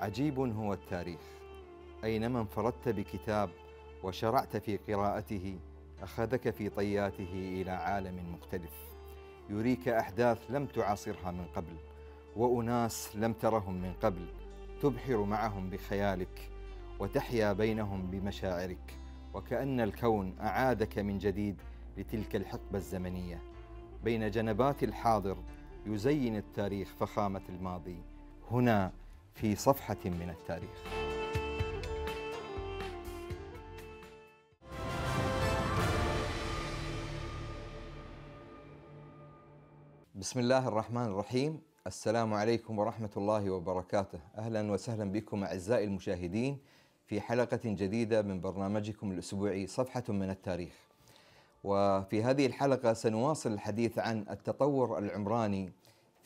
عجيب هو التاريخ اينما انفردت بكتاب وشرعت في قراءته اخذك في طياته الى عالم مختلف يريك احداث لم تعاصرها من قبل واناس لم ترهم من قبل تبحر معهم بخيالك وتحيا بينهم بمشاعرك وكأن الكون أعادك من جديد لتلك الحقبة الزمنية بين جنبات الحاضر يزين التاريخ فخامة الماضي هنا في صفحة من التاريخ بسم الله الرحمن الرحيم السلام عليكم ورحمة الله وبركاته أهلا وسهلا بكم أعزائي المشاهدين في حلقة جديدة من برنامجكم الأسبوعي صفحة من التاريخ وفي هذه الحلقة سنواصل الحديث عن التطور العمراني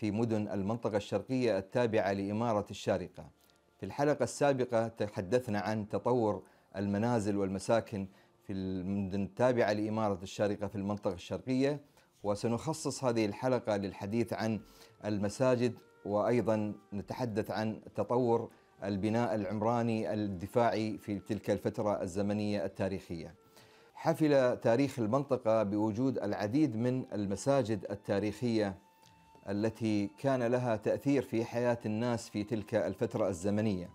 في مدن المنطقة الشرقية التابعة لإمارة الشارقة. في الحلقة السابقة تحدثنا عن تطور المنازل والمساكن في المدن التابعة لإمارة الشارقة في المنطقة الشرقية وسنخصص هذه الحلقة للحديث عن المساجد وأيضا نتحدث عن تطور البناء العمراني الدفاعي في تلك الفترة الزمنية التاريخية. حفل تاريخ المنطقة بوجود العديد من المساجد التاريخية التي كان لها تأثير في حياة الناس في تلك الفترة الزمنية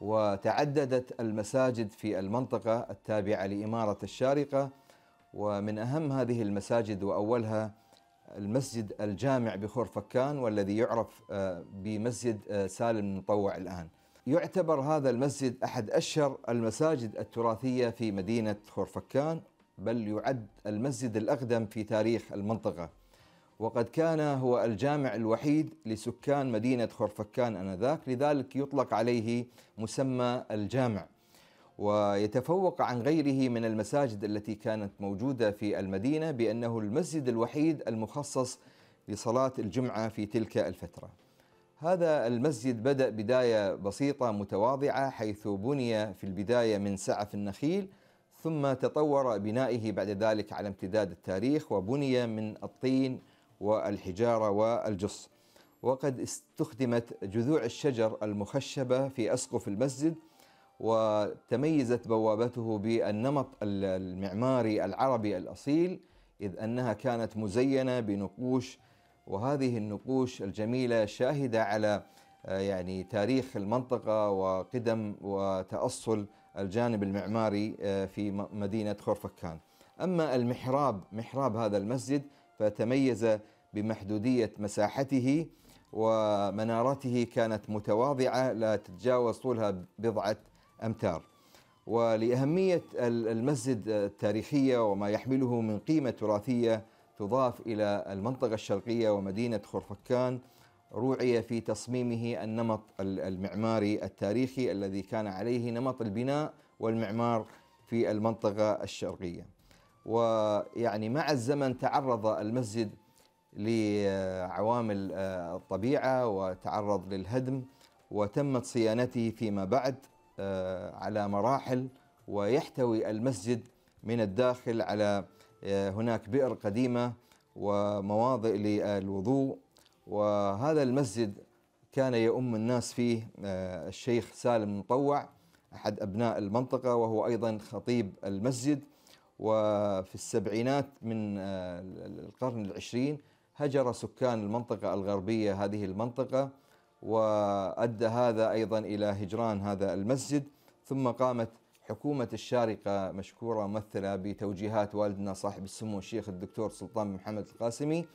وتعددت المساجد في المنطقة التابعة لإمارة الشارقة ومن أهم هذه المساجد وأولها المسجد الجامع بخور فكان والذي يعرف آه، بمسجد آه، سالم المطوع الآن يعتبر هذا المسجد أحد أشهر المساجد التراثية في مدينة خورفكان بل يعد المسجد الأقدم في تاريخ المنطقة وقد كان هو الجامع الوحيد لسكان مدينة خرفكان آنذاك لذلك يطلق عليه مسمى الجامع ويتفوق عن غيره من المساجد التي كانت موجودة في المدينة بأنه المسجد الوحيد المخصص لصلاة الجمعة في تلك الفترة هذا المسجد بدأ بداية بسيطة متواضعة حيث بني في البداية من سعف النخيل ثم تطور بنائه بعد ذلك على امتداد التاريخ وبني من الطين والحجارة والجص وقد استخدمت جذوع الشجر المخشبة في أسقف المسجد وتميزت بوابته بالنمط المعماري العربي الأصيل إذ أنها كانت مزينة بنقوش وهذه النقوش الجميلة شاهدة على آه، يعني تاريخ المنطقة وقدم وتأصل الجانب المعماري آه، في مدينة خورفكان أما المحراب محراب هذا المسجد فتميز بمحدودية مساحته ومنارته كانت متواضعة لا تتجاوز طولها بضعة أمتار ولأهمية المسجد التاريخية وما يحمله من قيمة تراثية تضاف إلى المنطقة الشرقية ومدينة خرفكان روعي في تصميمه النمط المعماري التاريخي الذي كان عليه نمط البناء والمعمار في المنطقة الشرقية ويعني مع الزمن تعرض المسجد لعوامل آه، الطبيعة وتعرض للهدم وتمت صيانته فيما بعد آه، على مراحل ويحتوي المسجد من الداخل على آه، هناك بئر قديمة ومواضع للوضوء وهذا المسجد كان يؤم الناس فيه الشيخ سالم مطوع أحد أبناء المنطقة وهو أيضا خطيب المسجد وفي السبعينات من آه، القرن العشرين هجر سكان المنطقة الغربية هذه المنطقة وأدى هذا أيضا إلى هجران هذا المسجد ثم قامت حكومة الشارقة مشكورة ممثلة بتوجيهات والدنا صاحب السمو الشيخ الدكتور سلطان محمد القاسمي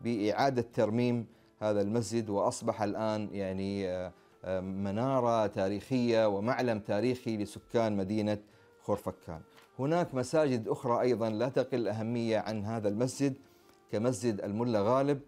بإعادة ترميم هذا المسجد وأصبح الآن يعني آه، آه، منارة تاريخية ومعلم تاريخي لسكان مدينة خرفكان هناك مساجد أخرى أيضا لا تقل أهمية عن هذا المسجد كمسجد الملا غالب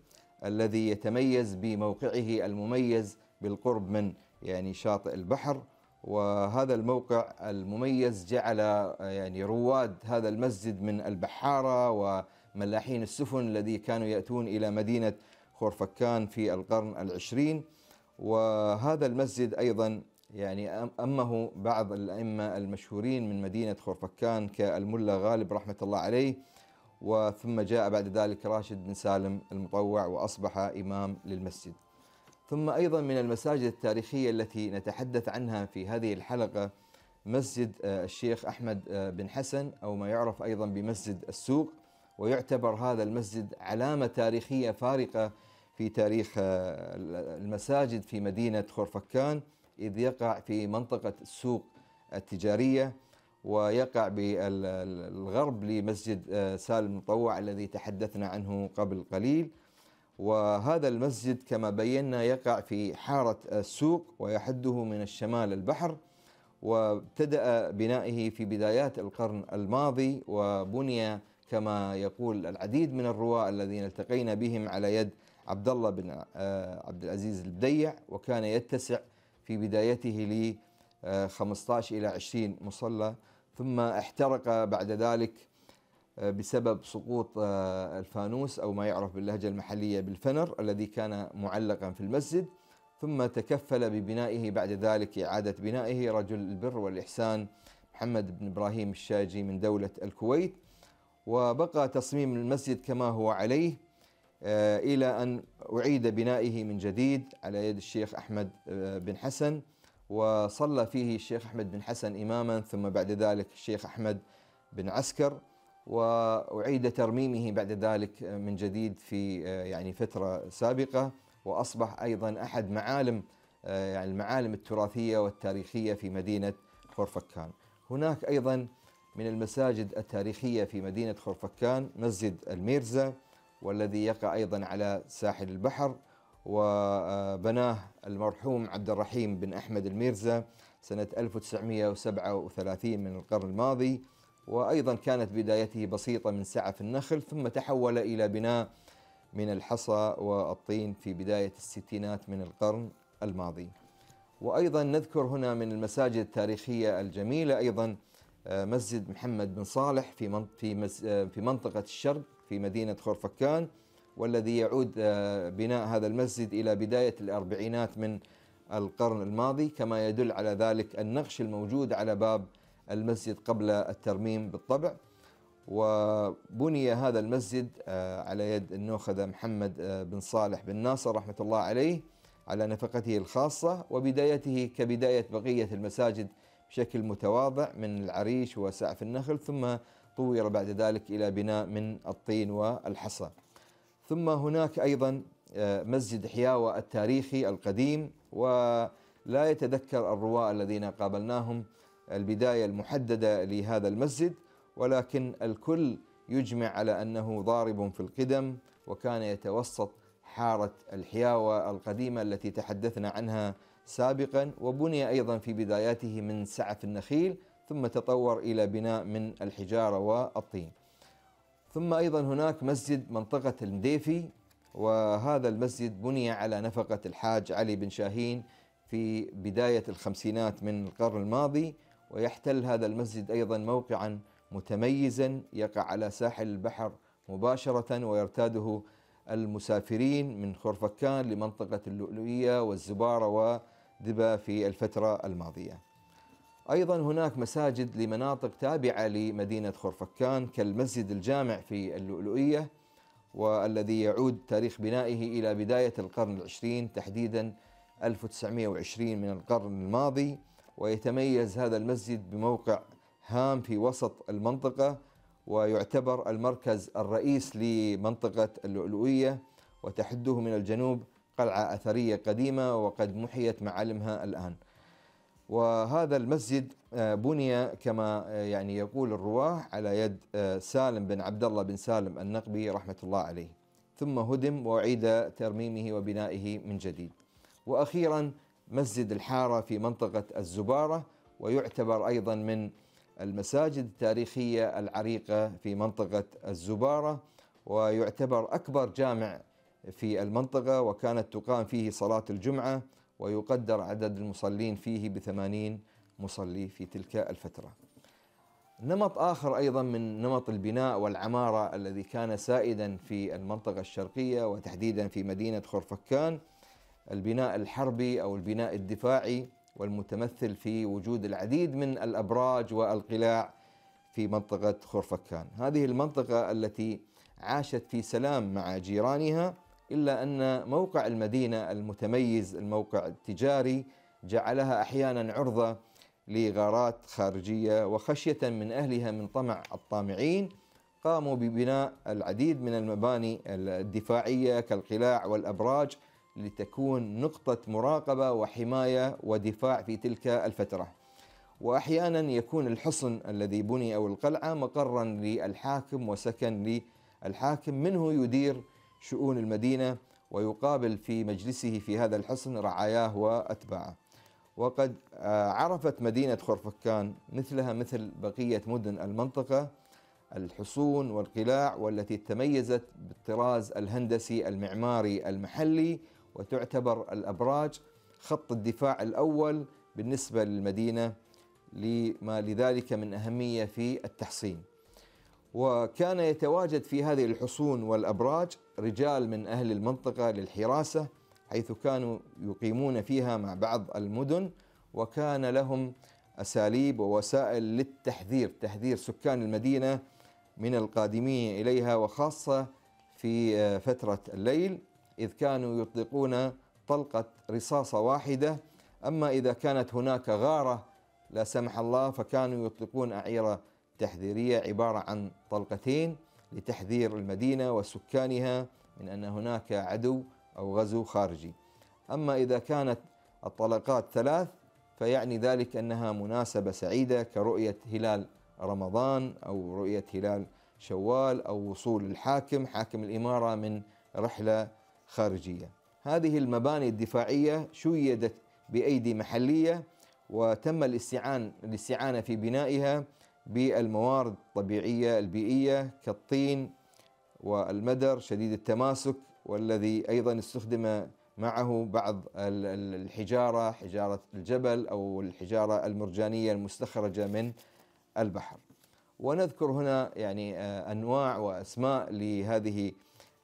الذي يتميز بموقعه المميز بالقرب من يعني شاطئ البحر وهذا الموقع المميز جعل يعني رواد هذا المسجد من البحارة وملاحين السفن الذي كانوا يأتون إلى مدينة خورفكان في القرن العشرين وهذا المسجد أيضا يعني أمه بعض الأئمة المشهورين من مدينة خرفكان كالملا غالب رحمة الله عليه وثم جاء بعد ذلك راشد بن سالم المطوع وأصبح إمام للمسجد ثم أيضا من المساجد التاريخية التي نتحدث عنها في هذه الحلقة مسجد آه، الشيخ أحمد آه، بن حسن أو ما يعرف أيضا بمسجد السوق ويعتبر هذا المسجد علامة تاريخية فارقة في تاريخ آه، المساجد في مدينة خرفكان إذ يقع في منطقة السوق التجارية ويقع بالغرب لمسجد آه، سالم المطوع الذي تحدثنا عنه قبل قليل وهذا المسجد كما بينا يقع في حارة السوق ويحده من الشمال البحر وابتدأ بنائه في بدايات القرن الماضي وبني كما يقول العديد من الرواة الذين التقينا بهم على يد عبد الله بن آه، عبد العزيز البديع وكان يتسع في بدايته ل 15 آه، إلى 20 مصلى ثم احترق بعد ذلك آه، بسبب سقوط آه، الفانوس أو ما يعرف باللهجة المحلية بالفنر الذي كان معلقا في المسجد ثم تكفل ببنائه بعد ذلك إعادة بنائه رجل البر والإحسان محمد بن إبراهيم الشاجي من دولة الكويت وبقى تصميم المسجد كما هو عليه آه، إلى أن أعيد بنائه من جديد على يد الشيخ أحمد آه، بن حسن وصلى فيه الشيخ أحمد بن حسن إماما ثم بعد ذلك الشيخ أحمد بن عسكر وأعيد ترميمه بعد ذلك آه، من جديد في يعني فترة سابقة وأصبح أيضا أحد معالم يعني المعالم التراثية والتاريخية في مدينة خورفكان هناك أيضا من المساجد التاريخية في مدينة خورفكان مسجد الميرزا والذي يقع أيضا على ساحل البحر وبناه المرحوم عبد الرحيم بن أحمد الميرزا سنة 1937 من القرن الماضي وأيضا كانت بدايته بسيطة من سعف النخل ثم تحول إلى بناء من الحصى والطين في بداية الستينات من القرن الماضي وأيضا نذكر هنا من المساجد التاريخية الجميلة أيضا آه، مسجد محمد بن صالح في آه، في منطقة الشرق في مدينة خورفكان والذي يعود آه، بناء هذا المسجد إلى بداية الأربعينات من القرن الماضي كما يدل على ذلك النقش الموجود على باب المسجد قبل الترميم بالطبع وبني هذا المسجد آه، على يد النوخذة محمد آه، بن صالح بن ناصر رحمة الله عليه على نفقته الخاصة وبدايته كبداية بقية المساجد بشكل متواضع من العريش وسعف النخل ثم طور بعد ذلك إلى بناء من الطين والحصى ثم هناك أيضا آه، مسجد حياوة التاريخي القديم ولا يتذكر الرواة الذين قابلناهم البداية المحددة لهذا المسجد ولكن الكل يجمع على أنه ضارب في القدم وكان يتوسط حارة الحياوة القديمة التي تحدثنا عنها سابقا وبني أيضا في بداياته من سعف النخيل ثم تطور إلى بناء من الحجارة والطين ثم أيضا هناك مسجد منطقة المديفي وهذا المسجد بني على نفقة الحاج علي بن شاهين في بداية الخمسينات من القرن الماضي ويحتل هذا المسجد أيضا موقعا متميزا يقع على ساحل البحر مباشرة ويرتاده المسافرين من خرفكان لمنطقة اللؤلؤية والزبارة ودبا في الفترة الماضية أيضا هناك مساجد لمناطق تابعة لمدينة خرفكان كالمسجد الجامع في اللؤلؤية والذي يعود تاريخ بنائه إلى بداية القرن العشرين تحديدا 1920 من القرن الماضي ويتميز هذا المسجد بموقع هام في وسط المنطقة ويعتبر المركز الرئيس لمنطقة اللؤلؤية وتحده من الجنوب قلعة أثرية قديمة وقد محيت معالمها الآن وهذا المسجد آه، بني كما آه، يعني يقول الرواه على يد آه، سالم بن عبد الله بن سالم النقبي رحمه الله عليه ثم هدم واعيد ترميمه وبنائه من جديد واخيرا مسجد الحاره في منطقه الزباره ويعتبر ايضا من المساجد التاريخيه العريقه في منطقه الزباره ويعتبر اكبر جامع في المنطقه وكانت تقام فيه صلاه الجمعه ويقدر عدد المصلين فيه بثمانين مصلي في تلك الفترة نمط آخر أيضا من نمط البناء والعمارة الذي كان سائدا في المنطقة الشرقية وتحديدا في مدينة خرفكان البناء الحربي أو البناء الدفاعي والمتمثل في وجود العديد من الأبراج والقلاع في منطقة خرفكان هذه المنطقة التي عاشت في سلام مع جيرانها إلا أن موقع المدينة المتميز الموقع التجاري جعلها أحيانا عرضة لغارات خارجية وخشية من أهلها من طمع الطامعين قاموا ببناء العديد من المباني الدفاعية كالقلاع والأبراج لتكون نقطة مراقبة وحماية ودفاع في تلك الفترة. واحيانا يكون الحصن الذي بني او القلعه مقرا للحاكم وسكن للحاكم منه يدير شؤون المدينة ويقابل في مجلسه في هذا الحصن رعاياه وأتباعه وقد آه، عرفت مدينة خرفكان مثلها مثل بقية مدن المنطقة الحصون والقلاع والتي تميزت بالطراز الهندسي المعماري المحلي وتعتبر الأبراج خط الدفاع الأول بالنسبة للمدينة لما لذلك من أهمية في التحصين وكان يتواجد في هذه الحصون والأبراج رجال من أهل المنطقة للحراسة حيث كانوا يقيمون فيها مع بعض المدن وكان لهم أساليب ووسائل للتحذير تحذير سكان المدينة من القادمين إليها وخاصة في آه، فترة الليل إذ كانوا يطلقون طلقة رصاصة واحدة أما إذا كانت هناك غارة لا سمح الله فكانوا يطلقون أعيرة تحذيرية عبارة عن طلقتين لتحذير المدينة وسكانها من أن هناك عدو أو غزو خارجي أما إذا كانت الطلقات ثلاث فيعني ذلك أنها مناسبة سعيدة كرؤية هلال رمضان أو رؤية هلال شوال أو وصول الحاكم حاكم الإمارة من رحلة خارجية هذه المباني الدفاعية شيدت بأيدي محلية وتم الاستعان الاستعانة في بنائها بالموارد الطبيعيه البيئيه كالطين والمدر شديد التماسك والذي ايضا استخدم معه بعض الحجاره حجاره الجبل او الحجاره المرجانيه المستخرجه من البحر. ونذكر هنا يعني آه، انواع واسماء لهذه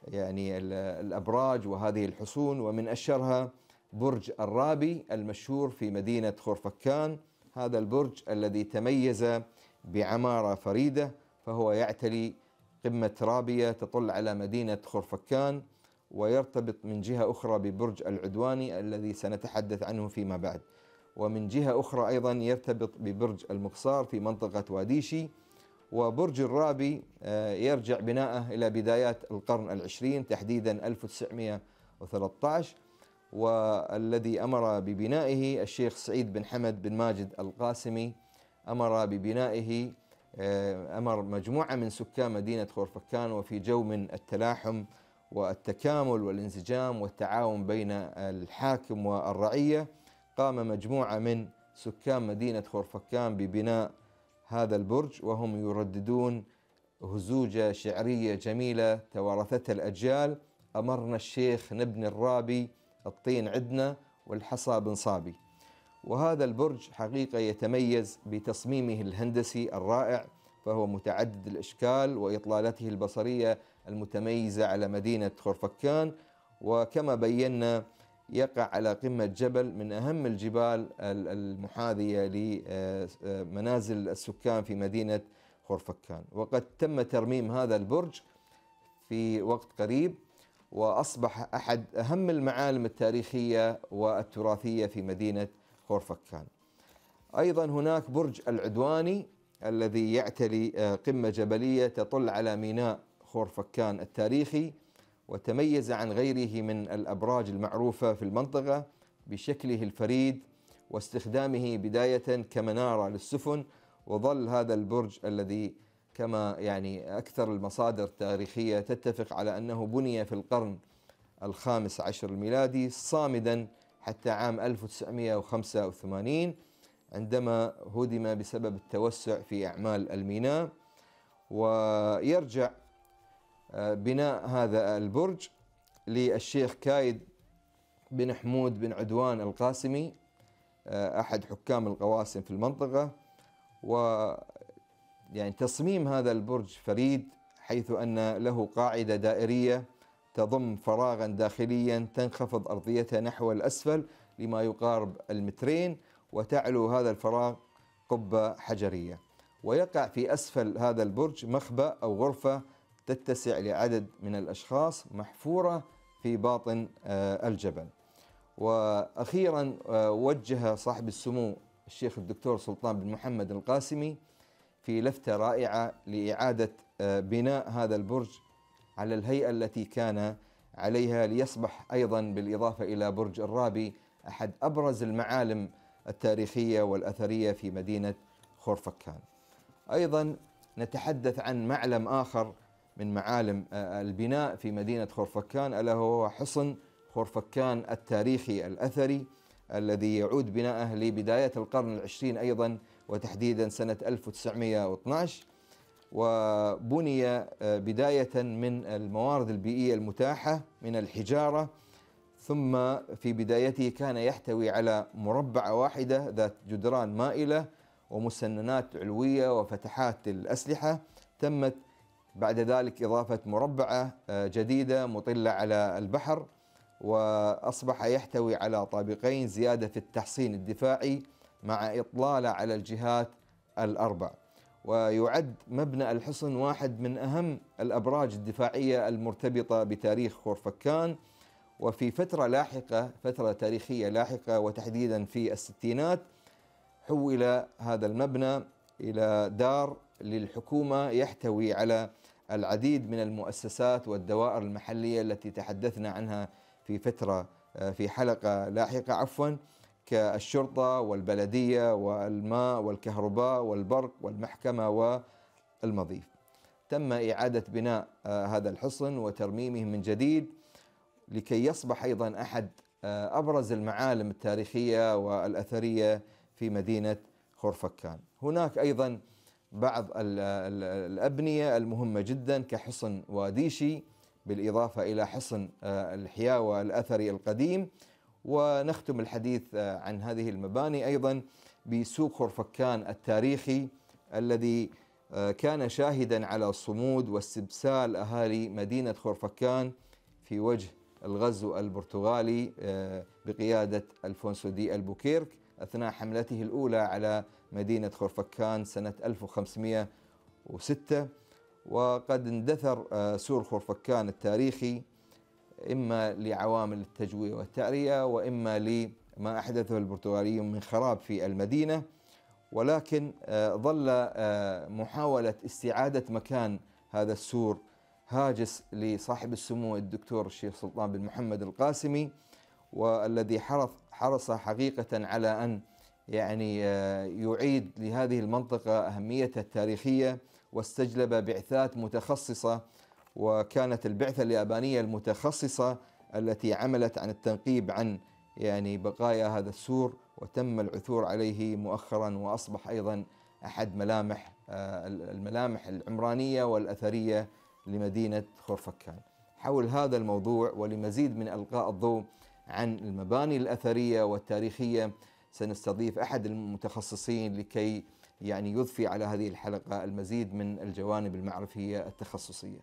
يعني الابراج وهذه الحصون ومن اشهرها برج الرابي المشهور في مدينه خورفكان هذا البرج الذي تميز بعمارة فريدة فهو يعتلي قمة رابية تطل على مدينة خرفكان ويرتبط من جهة أخرى ببرج العدواني الذي سنتحدث عنه فيما بعد ومن جهة أخرى أيضا يرتبط ببرج المقصار في منطقة واديشي وبرج الرابي آه، يرجع بناءه إلى بدايات القرن العشرين تحديدا 1913 والذي أمر ببنائه الشيخ سعيد بن حمد بن ماجد القاسمي امر ببنائه آه، امر مجموعه من سكان مدينه خورفكان وفي جو من التلاحم والتكامل والانسجام والتعاون بين الحاكم والرعيه قام مجموعه من سكان مدينه خورفكان ببناء هذا البرج وهم يرددون هزوجه شعريه جميله توارثتها الاجيال امرنا الشيخ نبني الرابي الطين عدنا والحصى بنصابي وهذا البرج حقيقة يتميز بتصميمه الهندسي الرائع فهو متعدد الإشكال وإطلالته البصرية المتميزة على مدينة خرفكان وكما بينا يقع على قمة جبل من أهم الجبال المحاذية لمنازل السكان في مدينة خرفكان وقد تم ترميم هذا البرج في وقت قريب وأصبح أحد أهم المعالم التاريخية والتراثية في مدينة خورفكان كان أيضا هناك برج العدواني الذي يعتلي آه، قمة جبلية تطل على ميناء خورفكان التاريخي وتميز عن غيره من الأبراج المعروفة في المنطقة بشكله الفريد واستخدامه بداية كمنارة للسفن وظل هذا البرج الذي كما يعني أكثر المصادر التاريخية تتفق على أنه بني في القرن الخامس عشر الميلادي صامدا حتى عام 1985 عندما هدم بسبب التوسع في أعمال الميناء ويرجع آه، بناء هذا البرج للشيخ كايد بن حمود بن عدوان القاسمي آه، أحد حكام القواسم في المنطقة و يعني تصميم هذا البرج فريد حيث أن له قاعدة دائرية تضم فراغا داخليا تنخفض أرضيتها نحو الأسفل لما يقارب المترين وتعلو هذا الفراغ قبة حجرية ويقع في أسفل هذا البرج مخبأ أو غرفة تتسع لعدد من الأشخاص محفورة في باطن آه، الجبل وأخيرا آه، وجه صاحب السمو الشيخ الدكتور سلطان بن محمد القاسمي في لفتة رائعة لإعادة آه، بناء هذا البرج على الهيئة التي كان عليها ليصبح أيضا بالإضافة إلى برج الرابي أحد أبرز المعالم التاريخية والأثرية في مدينة خورفكان أيضا نتحدث عن معلم آخر من معالم آه، البناء في مدينة خورفكان ألا هو حصن خورفكان التاريخي الأثري الذي يعود بناءه لبداية القرن العشرين أيضا وتحديدا سنة 1912 وبني آه، بداية من الموارد البيئية المتاحة من الحجارة ثم في بدايته كان يحتوي على مربعة واحدة ذات جدران مائلة ومسننات علوية وفتحات للأسلحة تمت بعد ذلك إضافة مربعة آه، جديدة مطلة على البحر وأصبح يحتوي على طابقين زيادة في التحصين الدفاعي مع إطلالة على الجهات الأربع ويعد مبنى الحصن واحد من أهم الأبراج الدفاعية المرتبطة بتاريخ خورفكان وفي فترة لاحقة فترة تاريخية لاحقة وتحديدا في الستينات حول هذا المبنى إلى دار للحكومة يحتوي على العديد من المؤسسات والدوائر المحلية التي تحدثنا عنها في فترة آه، في حلقة لاحقة عفواً كالشرطة والبلدية والماء والكهرباء والبرق والمحكمة والمضيف تم إعادة بناء آه، هذا الحصن وترميمه من جديد لكي يصبح أيضا أحد آه، أبرز المعالم التاريخية والأثرية في مدينة خورفكان هناك أيضا بعض الأبنية المهمة جدا كحصن واديشي بالإضافة إلى حصن آه، الحياوة الأثري القديم ونختم الحديث آه، عن هذه المباني ايضا بسوق خرفكان التاريخي الذي آه، كان شاهدا على صمود واستبسال اهالي مدينه خرفكان في وجه الغزو البرتغالي آه، بقياده الفونسو دي البوكيرك اثناء حملته الاولى على مدينه خرفكان سنه 1506 وقد اندثر سور خرفكان التاريخي إما لعوامل التجويع والتعرية وإما لما أحدثه البرتغاليون من خراب في المدينة ولكن آه، ظل آه، محاولة استعادة مكان هذا السور هاجس لصاحب السمو الدكتور الشيخ سلطان بن محمد القاسمي والذي حرص حرص حقيقة على أن يعني آه، يعيد لهذه المنطقة أهميتها التاريخية واستجلب بعثات متخصصة وكانت البعثة اليابانية المتخصصة التي عملت عن التنقيب عن يعني بقايا هذا السور وتم العثور عليه مؤخرا واصبح ايضا احد ملامح آه، الملامح العمرانيه والاثريه لمدينه خورفكان حول هذا الموضوع ولمزيد من القاء الضوء عن المباني الاثريه والتاريخيه سنستضيف احد المتخصصين لكي يعني يضفي على هذه الحلقه المزيد من الجوانب المعرفيه التخصصيه.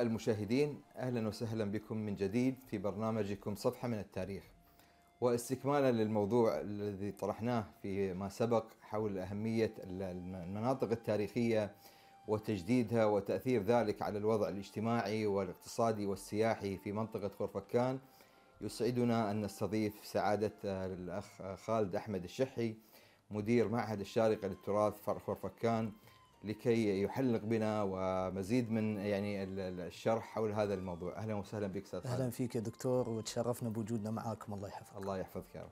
المشاهدين أهلا وسهلا بكم من جديد في برنامجكم صفحة من التاريخ واستكمالا للموضوع الذي طرحناه في ما سبق حول أهمية المناطق التاريخية وتجديدها وتأثير ذلك على الوضع الاجتماعي والاقتصادي والسياحي في منطقة خرفكان يسعدنا أن نستضيف سعادة الأخ خالد أحمد الشحي مدير معهد الشارقة للتراث فرع خرفكان لكي يحلق بنا ومزيد من يعني الشرح حول هذا الموضوع اهلا وسهلا بك استاذ خالد اهلا فيك يا دكتور وتشرفنا بوجودنا معاكم الله يحفظك الله يحفظك يا رب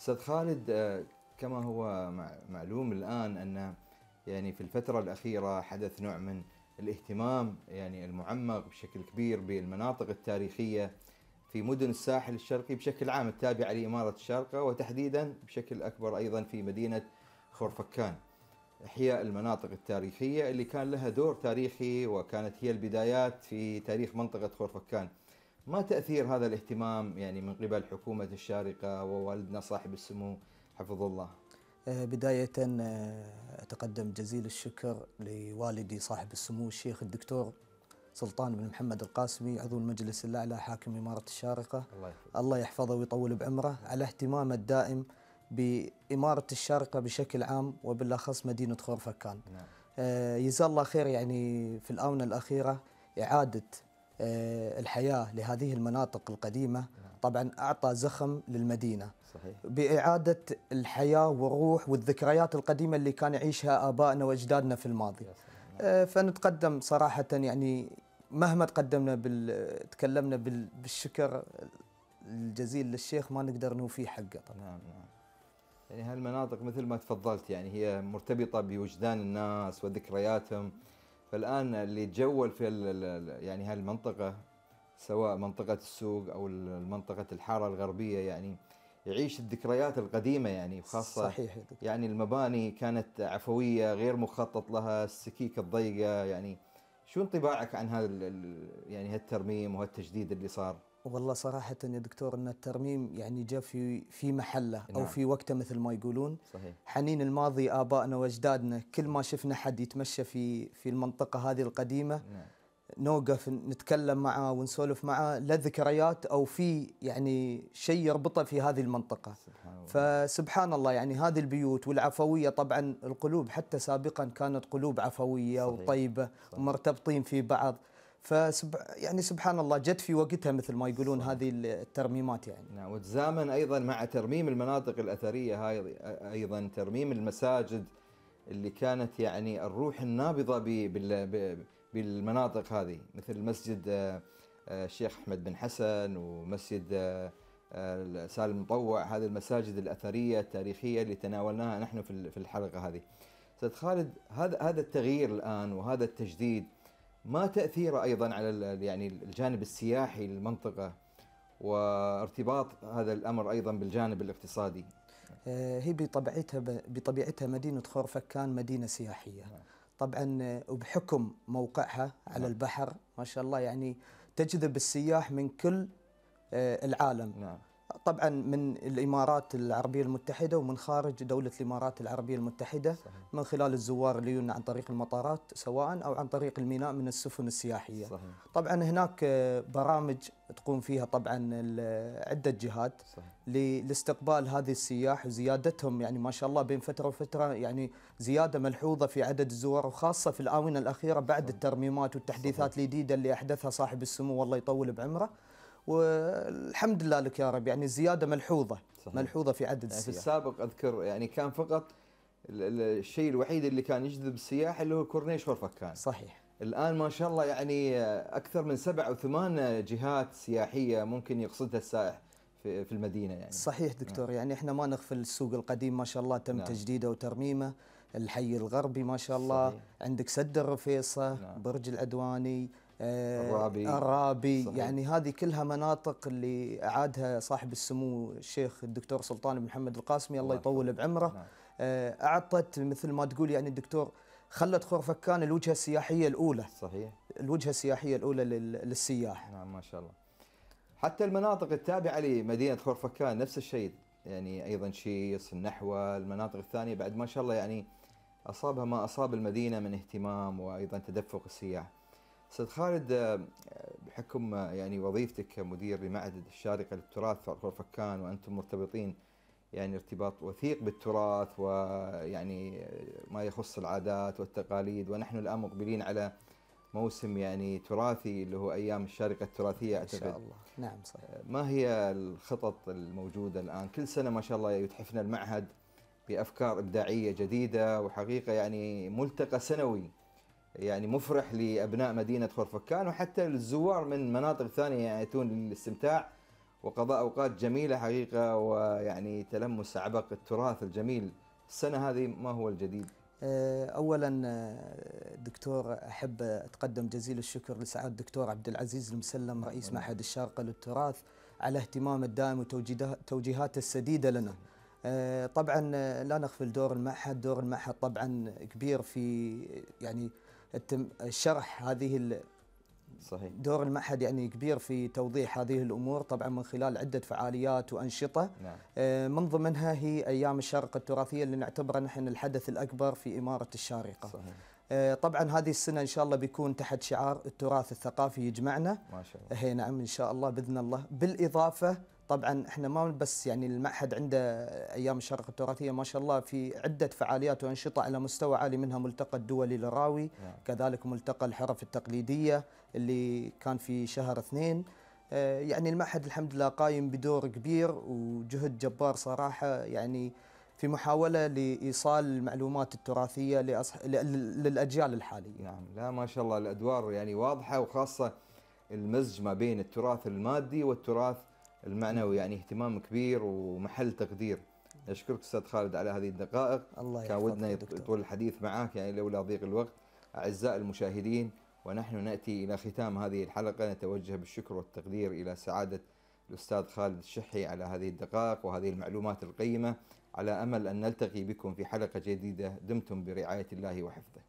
استاذ خالد آه، كما هو معلوم الان ان يعني في الفتره الاخيره حدث نوع من الاهتمام يعني المعمق بشكل كبير بالمناطق التاريخيه في مدن الساحل الشرقي بشكل عام التابعه لاماره الشارقه وتحديدا بشكل اكبر ايضا في مدينه خورفكان إحياء المناطق التاريخية اللي كان لها دور تاريخي وكانت هي البدايات في تاريخ منطقة خورفكان ما تأثير هذا الاهتمام يعني من قبل حكومة الشارقة ووالدنا صاحب السمو حفظه الله أه، بداية أه، أتقدم جزيل الشكر لوالدي صاحب السمو الشيخ الدكتور سلطان بن محمد القاسمي عضو المجلس الأعلى حاكم إمارة الشارقة الله يحفظه, الله يحفظه ويطول بعمره على اهتمامه الدائم بإمارة الشارقة بشكل عام وبالأخص مدينة خورفكان نعم. آه يزال الله خير يعني في الآونة الأخيرة إعادة آه الحياة لهذه المناطق القديمة نعم. طبعا أعطى زخم للمدينة صحيح. بإعادة الحياة والروح والذكريات القديمة اللي كان يعيشها آبائنا وأجدادنا في الماضي نعم. آه فنتقدم صراحة يعني مهما تقدمنا بال... تكلمنا بال... بالشكر الجزيل للشيخ ما نقدر نوفيه حقه طبعا نعم نعم يعني هالمناطق مثل ما تفضلت يعني هي مرتبطه بوجدان الناس وذكرياتهم فالان اللي يتجول في يعني هالمنطقه سواء منطقه السوق او منطقه الحاره الغربيه يعني يعيش الذكريات القديمة يعني خاصة صحيح يعني المباني كانت عفوية غير مخطط لها السكيك الضيقة يعني شو انطباعك عن هذا يعني هالترميم وهالتجديد اللي صار؟ والله صراحة يا دكتور أن الترميم يعني جاء في في محله نعم. أو في وقته مثل ما يقولون صحيح. حنين الماضي آبائنا وأجدادنا كل ما شفنا حد يتمشى في في المنطقة هذه القديمة نعم. نوقف نتكلم معه ونسولف معه لا ذكريات أو في يعني شيء يربطه في هذه المنطقة سبحان الله. فسبحان الله يعني هذه البيوت والعفوية طبعا القلوب حتى سابقا كانت قلوب عفوية صحيح. وطيبة صحيح. ومرتبطين في بعض فسب يعني سبحان الله جت في وقتها مثل ما يقولون صحيح. هذه الترميمات يعني نعم وتزامن ايضا مع ترميم المناطق الاثريه هاي ايضا ترميم المساجد اللي كانت يعني الروح النابضه بالمناطق هذه مثل مسجد آه، آه، الشيخ احمد بن حسن ومسجد آه، سالم المطوع هذه المساجد الاثريه التاريخيه اللي تناولناها نحن في الحلقه هذه. استاذ خالد هذا هذا التغيير الان وهذا التجديد ما تاثيره ايضا على يعني الجانب السياحي للمنطقه وارتباط هذا الامر ايضا بالجانب الاقتصادي آه، هي بطبيعتها بطبيعتها مدينه خورفكان مدينه سياحيه نعم. طبعا آه، وبحكم موقعها على نعم. البحر ما شاء الله يعني تجذب السياح من كل آه، العالم نعم. طبعا من الامارات العربيه المتحده ومن خارج دوله الامارات العربيه المتحده صحيح. من خلال الزوار اللي يجون عن طريق المطارات سواء او عن طريق الميناء من السفن السياحيه صحيح. طبعا هناك برامج تقوم فيها طبعا عده جهات صحيح. لاستقبال هذه السياح وزيادتهم يعني ما شاء الله بين فتره وفتره يعني زياده ملحوظه في عدد الزوار وخاصه في الاونه الاخيره بعد صحيح. الترميمات والتحديثات الجديده اللي احدثها صاحب السمو والله يطول بعمره والحمد لله لك يا رب يعني الزياده ملحوظه صحيح. ملحوظه في عدد يعني السياح في السابق اذكر يعني كان فقط الشيء الوحيد اللي كان يجذب السياح اللي هو كورنيش والفكان صحيح الان ما شاء الله يعني اكثر من سبع او ثمان جهات سياحيه ممكن يقصدها السائح في في المدينه يعني صحيح نعم. دكتور نعم. يعني احنا ما نغفل السوق القديم ما شاء الله تم نعم. تجديده وترميمه الحي الغربي ما شاء الله صحيح. عندك سد الرفيصه نعم. برج العدواني الرابي الرابي يعني هذه كلها مناطق اللي اعادها صاحب السمو الشيخ الدكتور سلطان بن محمد القاسمي الله نعم. يطول بعمره نعم. آه، اعطت مثل ما تقول يعني الدكتور خلت خورفكان الوجهه السياحيه الاولى صحيح الوجهه السياحيه الاولى للسياح نعم ما شاء الله حتى المناطق التابعه لمدينه خورفكان نفس الشيء يعني ايضا شيص النحوه المناطق الثانيه بعد ما شاء الله يعني اصابها ما اصاب المدينه من اهتمام وايضا تدفق السياح استاذ خالد آه، بحكم آه، يعني وظيفتك كمدير لمعهد الشارقه للتراث في الخرفكان وانتم مرتبطين يعني ارتباط وثيق بالتراث ويعني آه، ما يخص العادات والتقاليد ونحن الان مقبلين على موسم يعني تراثي اللي هو ايام الشارقه التراثيه اعتقد ان شاء الله نعم صحيح ما هي الخطط الموجوده الان كل سنه ما شاء الله يتحفنا المعهد بافكار ابداعيه جديده وحقيقه يعني ملتقى سنوي يعني مفرح لابناء مدينه خرفكان وحتى للزوار من مناطق ثانيه ياتون للاستمتاع وقضاء اوقات جميله حقيقه ويعني تلمس عبق التراث الجميل السنه هذه ما هو الجديد؟ آه، اولا آه، دكتور احب اتقدم جزيل الشكر لسعاده الدكتور عبد العزيز المسلم رئيس معهد الشارقه للتراث على اهتمامه الدائم وتوجيهاته السديده لنا. آه، طبعا لا نغفل دور المعهد، دور المعهد طبعا كبير في يعني شرح هذه صحيح دور المعهد يعني كبير في توضيح هذه الامور طبعا من خلال عده فعاليات وانشطه نعم. آه، من ضمنها هي ايام الشارقه التراثيه اللي نعتبرها نحن الحدث الاكبر في اماره الشارقه صحيح. آه، طبعا هذه السنه ان شاء الله بيكون تحت شعار التراث الثقافي يجمعنا ما شاء الله هي إيه، نعم ان شاء الله باذن الله بالاضافه طبعا احنا ما بس يعني المعهد عنده ايام الشرق التراثيه ما شاء الله في عده فعاليات وانشطه على مستوى عالي منها ملتقى الدولي للراوي نعم. كذلك ملتقى الحرف التقليديه اللي كان في شهر اثنين آه، يعني المعهد الحمد لله قايم بدور كبير وجهد جبار صراحه يعني في محاولة لإيصال المعلومات التراثية لأصح... للأجيال الحالية نعم لا ما شاء الله الأدوار يعني واضحة وخاصة المزج ما بين التراث المادي والتراث المعنوي يعني اهتمام كبير ومحل تقدير اشكرك استاذ خالد على هذه الدقائق الله كان ودنا يطول الحديث معك يعني لولا ضيق الوقت اعزائي المشاهدين ونحن ناتي الى ختام هذه الحلقه نتوجه بالشكر والتقدير الى سعاده الاستاذ خالد الشحي على هذه الدقائق وهذه المعلومات القيمه على امل ان نلتقي بكم في حلقه جديده دمتم برعايه الله وحفظه